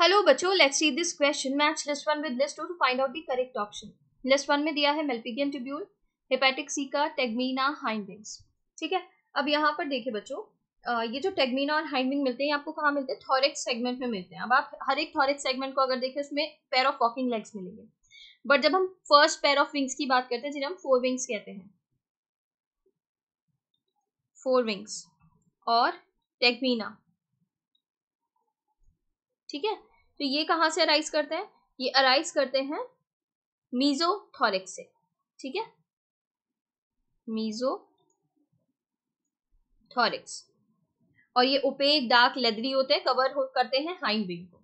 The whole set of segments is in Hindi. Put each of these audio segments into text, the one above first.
हेलो बच्चों let's see this question match list one with list two to find out the correct option list one में दिया है Malpighian tubule hepatic caeca tegmina hindwings ठीक है अब यहाँ पर देखिए बच्चों ये जो टेगमीना और हाइंडिंग मिलते हैं आपको कहाँ मिलते हैं थॉरिक्स सेगमेंट में मिलते हैं अब आप हर एक थॉरिक्स सेगमेंट को अगर देखें उसमें पेयर ऑफ वॉकिंग लेग्स मिलेंगे बट जब हम फर्स्ट पेयर ऑफ विंग्स की बात करते हैं जिन्हें हम फोर विंग्स कहते हैं फोर विंग्स और टेगमीना ठीक है तो ये कहाँ से अराइज करते हैं ये अराइज करते हैं मीजोथॉरिक से ठीक है मीजो थॉरिक्स और ये उपेक डार्क लेदरी होते हैं कवर हो, करते हैं हाइंड विंग को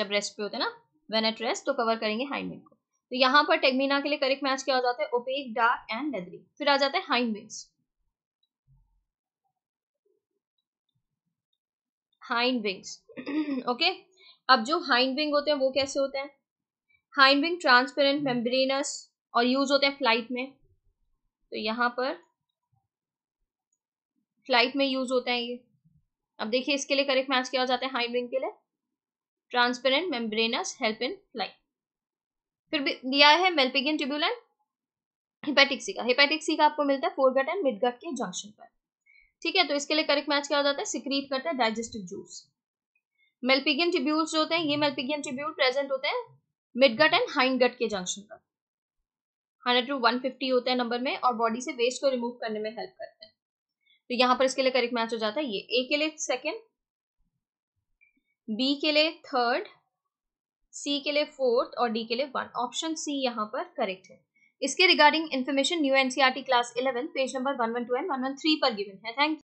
जब रेस्ट पे होते हैं ना वेन एट रेस्ट तो कवर करेंगे हाइंड विंग को तो यहां पर टेगमीना के लिए करेक्ट मैच क्या हो जाता है ओपेक डार्क एंड लेदरी फिर आ जाता है hind wings hind wings okay अब जो हाइंड विंग होते हैं वो कैसे होते हैं हाइंड विंग ट्रांसपेरेंट मेम्ब्रेनस और यूज होते हैं फ्लाइट में तो यहाँ पर फ्लाइट में यूज होते हैं ये अब देखिए इसके लिए करेक्ट मैच क्या हो जाता है हाइंड विंग के लिए transparent membranous help in flight फिर दिया है Malpighian tubule and hepatic caeca hepatic caeca आपको मिलता है फोरगट एंड मिडगट के जंक्शन पर ठीक है तो इसके लिए करेक्ट मैच क्या हो जाता है सिक्रीट करता है डाइजेस्टिव जूस मेल्पिगियन टिब्यूल्स जो होते हैं ये मेल्पिगियन टिब्यूल प्रेजेंट होते हैं मिडगट एंड हाइंड गट के जंक्शन पर हंड्रेड टू वन फिफ्टी होते हैं नंबर में और बॉडी से वेस्ट को रिमूव करने में हेल्प करते हैं तो यहाँ पर इसके लिए करेक्ट मैच हो जाता है ये ए के लिए सेकेंड बी के लिए थर्ड सी के लिए फोर्थ और डी के लिए वन ऑप्शन सी यहाँ पर करेक्ट है इसके regarding information new NCERT class eleven page number one one two and one one three पर गिवन है थैंक यू